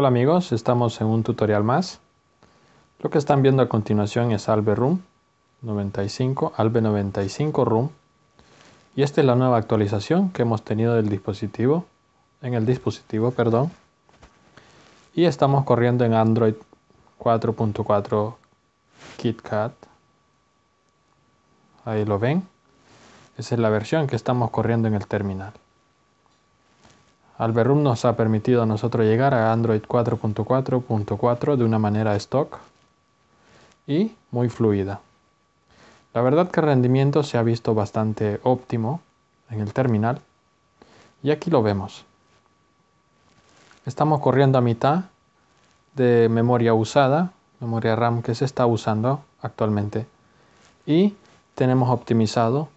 Hola amigos, estamos en un tutorial más. Lo que están viendo a continuación es Albe Room 95, Albe 95 Room. Y esta es la nueva actualización que hemos tenido del dispositivo, en el dispositivo, perdón. Y estamos corriendo en Android 4.4 KitKat. Ahí lo ven. Esa es la versión que estamos corriendo en el terminal. Alberum nos ha permitido a nosotros llegar a Android 4.4.4 de una manera stock y muy fluida. La verdad que el rendimiento se ha visto bastante óptimo en el terminal y aquí lo vemos. Estamos corriendo a mitad de memoria usada, memoria RAM que se está usando actualmente y tenemos optimizado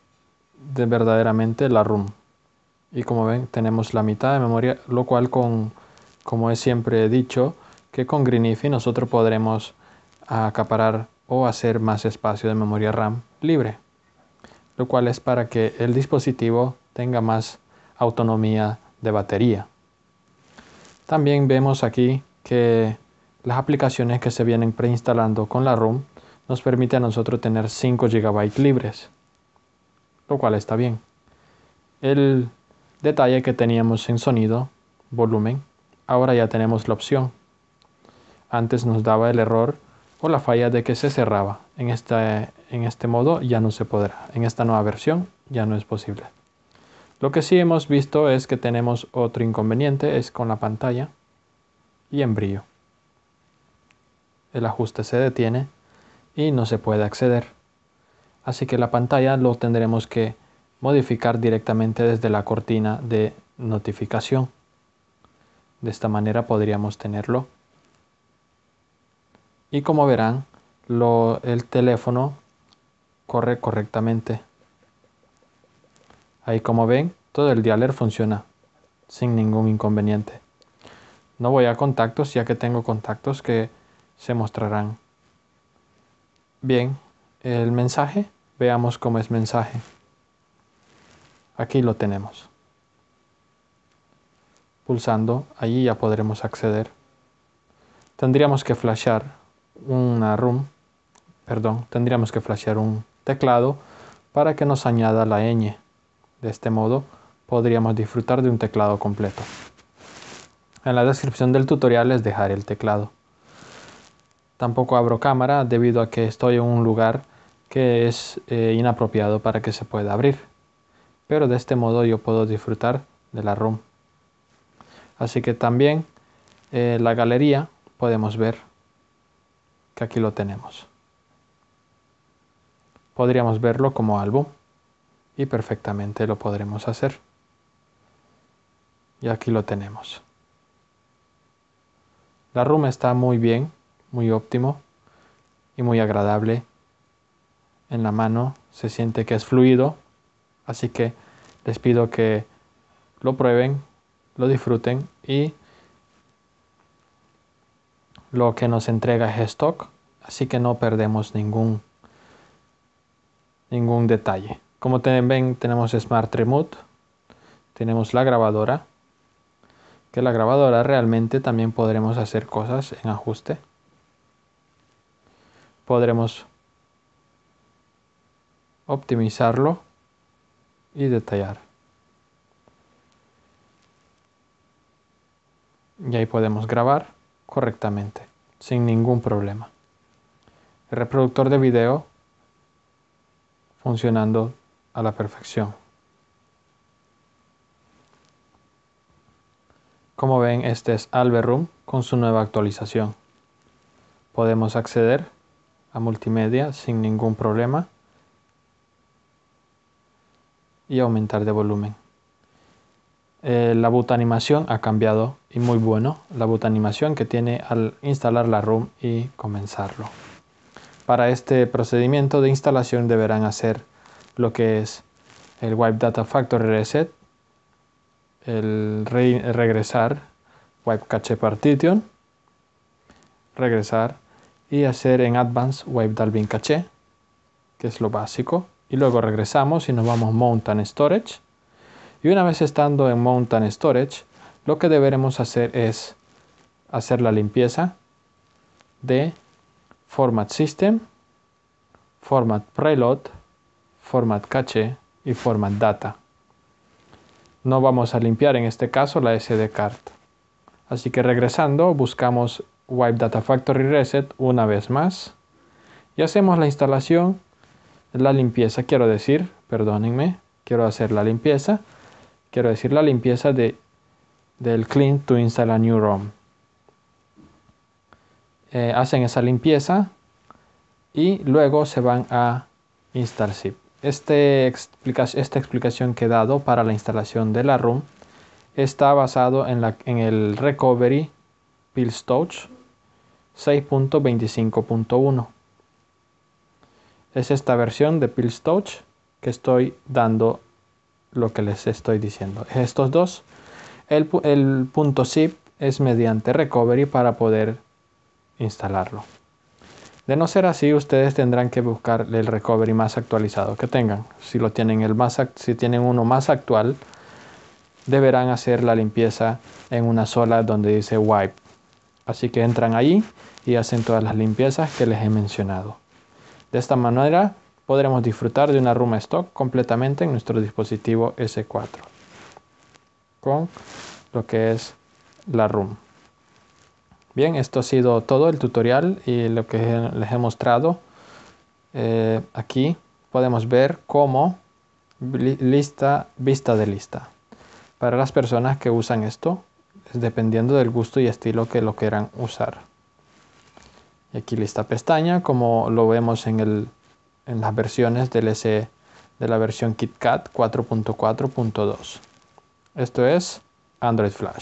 de verdaderamente la ROM y como ven tenemos la mitad de memoria, lo cual con, como he siempre dicho, que con Greenify nosotros podremos acaparar o hacer más espacio de memoria RAM libre, lo cual es para que el dispositivo tenga más autonomía de batería. También vemos aquí que las aplicaciones que se vienen preinstalando con la ROM nos permite a nosotros tener 5 GB libres, lo cual está bien. El Detalle que teníamos en sonido, volumen, ahora ya tenemos la opción. Antes nos daba el error o la falla de que se cerraba. En este, en este modo ya no se podrá. En esta nueva versión ya no es posible. Lo que sí hemos visto es que tenemos otro inconveniente, es con la pantalla y en brillo. El ajuste se detiene y no se puede acceder. Así que la pantalla lo tendremos que modificar directamente desde la cortina de notificación. De esta manera podríamos tenerlo. Y como verán, lo, el teléfono corre correctamente. Ahí como ven, todo el dialer funciona sin ningún inconveniente. No voy a contactos ya que tengo contactos que se mostrarán. Bien, el mensaje, veamos cómo es mensaje. Aquí lo tenemos. Pulsando, allí ya podremos acceder. Tendríamos que flashear una room, perdón, tendríamos que flashear un teclado para que nos añada la ñ. De este modo podríamos disfrutar de un teclado completo. En la descripción del tutorial les dejaré el teclado. Tampoco abro cámara debido a que estoy en un lugar que es eh, inapropiado para que se pueda abrir pero de este modo yo puedo disfrutar de la room. Así que también en eh, la galería podemos ver que aquí lo tenemos. Podríamos verlo como álbum y perfectamente lo podremos hacer. Y aquí lo tenemos. La room está muy bien, muy óptimo y muy agradable. En la mano se siente que es fluido, así que les pido que lo prueben, lo disfruten y lo que nos entrega es stock, así que no perdemos ningún, ningún detalle. Como ven, tenemos Smart Remote, tenemos la grabadora, que la grabadora realmente también podremos hacer cosas en ajuste. Podremos optimizarlo y detallar. Y ahí podemos grabar correctamente, sin ningún problema. El reproductor de video funcionando a la perfección. Como ven, este es Alberum con su nueva actualización. Podemos acceder a multimedia sin ningún problema y aumentar de volumen. Eh, la boot animación ha cambiado y muy bueno la boot animación que tiene al instalar la room y comenzarlo. Para este procedimiento de instalación deberán hacer lo que es el Wipe Data Factory Reset, el regresar Wipe Cache Partition, regresar y hacer en Advanced Wipe Dalvin Cache, que es lo básico y luego regresamos y nos vamos Mountain Storage. Y una vez estando en Mountain Storage, lo que deberemos hacer es hacer la limpieza de Format System, Format Preload, Format Cache y Format Data. No vamos a limpiar en este caso la SD card. Así que regresando, buscamos Wipe Data Factory Reset una vez más y hacemos la instalación la limpieza, quiero decir, perdónenme, quiero hacer la limpieza, quiero decir la limpieza de, del clean to install a new ROM. Eh, hacen esa limpieza y luego se van a install zip. Este explica, esta explicación que he dado para la instalación de la ROM está basado en, la, en el recovery PillStouch 6.25.1 es esta versión de Pills Touch que estoy dando lo que les estoy diciendo. Estos dos, el, punto zip es mediante recovery para poder instalarlo. De no ser así, ustedes tendrán que buscar el recovery más actualizado que tengan. Si, lo tienen, el más, si tienen uno más actual, deberán hacer la limpieza en una sola donde dice wipe. Así que entran allí y hacen todas las limpiezas que les he mencionado. De esta manera podremos disfrutar de una Room Stock completamente en nuestro dispositivo S4 con lo que es la Room. Bien, esto ha sido todo el tutorial y lo que les he mostrado. Eh, aquí podemos ver cómo lista, vista de lista. Para las personas que usan esto, dependiendo del gusto y estilo que lo quieran usar. Y aquí lista pestaña, como lo vemos en, el, en las versiones del de la versión KitKat 4.4.2. Esto es Android Flash.